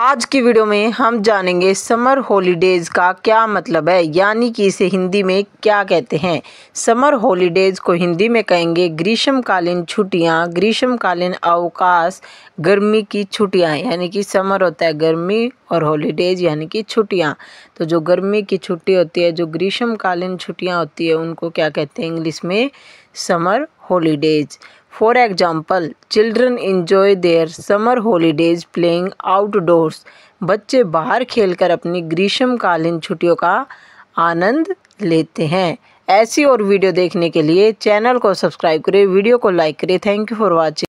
आज की वीडियो में हम जानेंगे समर हॉलीडेज़ का क्या मतलब है यानी कि इसे हिंदी में क्या कहते हैं समर हॉलीडेज़ को हिंदी में कहेंगे ग्रीष्मकालीन छुट्टियां ग्रीष्मकालीन अवकाश गर्मी की छुट्टियां यानी कि समर होता है गर्मी और हॉलीडेज़ यानी कि छुट्टियां तो जो गर्मी की छुट्टी होती है जो ग्रीष्मकालीन छुट्टियाँ होती है उनको क्या कहते हैं इंग्लिश में summer holidays For example, children enjoy their summer holidays playing outdoors. बच्चे बाहर खेलकर अपनी ग्रीष्मकालीन छुट्टियों का आनंद लेते हैं ऐसी और वीडियो देखने के लिए चैनल को सब्सक्राइब करें वीडियो को लाइक करें थैंक यू फॉर वॉचिंग